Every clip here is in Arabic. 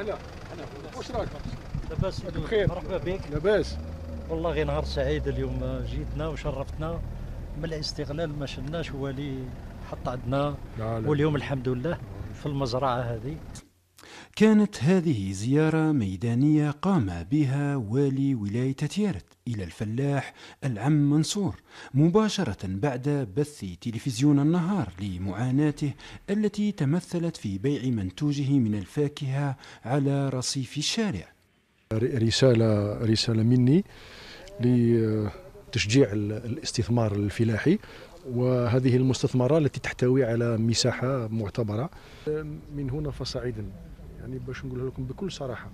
هلا هلا واش راك لاباس بخير مرحبا بك لاباس والله غير نهار سعيد اليوم آه، جيتنا وشرفتنا من الاستغلال ما شلناش هو اللي حط عندنا واليوم الحمد لله في المزرعه هذه كانت هذه زيارة ميدانية قام بها والي ولاية تيارت إلى الفلاح العم منصور مباشرة بعد بث تلفزيون النهار لمعاناته التي تمثلت في بيع منتوجه من الفاكهة على رصيف الشارع رسالة رسالة مني لتشجيع الاستثمار الفلاحي وهذه المستثمرة التي تحتوي على مساحة معتبرة من هنا فصعيدا يعني باش نقول لكم بكل صراحه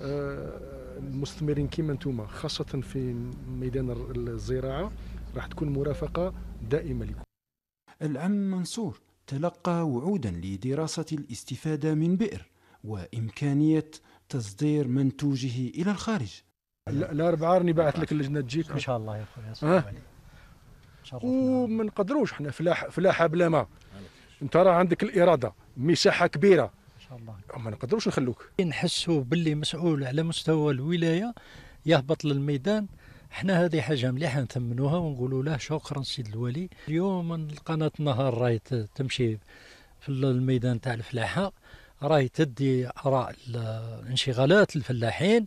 آه، المستثمرين كيما نتوما خاصه في ميدان الزراعه راح تكون مرافقه دائمه لكم العم منصور تلقى وعودا لدراسه الاستفاده من بئر وامكانيه تصدير منتوجه الى الخارج الاربعه راني باعت لك اللجنه تجيك ان شاء الله يا خويا وما نقدروش حنا فلاح فلاحه بلا ما انت راه عندك الاراده مساحه كبيره الله ما نقدروش نخلوك نحسوا باللي مسؤول على مستوى الولايه يهبط للميدان احنا هذه حاجه مليحه نثمنوها ونقولوا له شكرا سيد الولي اليوم القناه النهار راهي تمشي في الميدان تاع الفلاحه راهي تدي اراء الانشغالات الفلاحين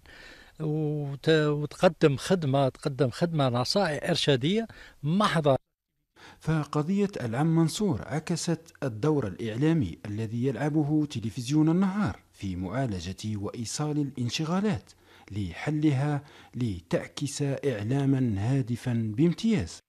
وتقدم خدمه تقدم خدمه نصائح ارشاديه محضه فقضية العم منصور عكست الدور الإعلامي الذي يلعبه تلفزيون النهار في معالجة وإيصال الانشغالات لحلها لتعكس إعلاما هادفا بامتياز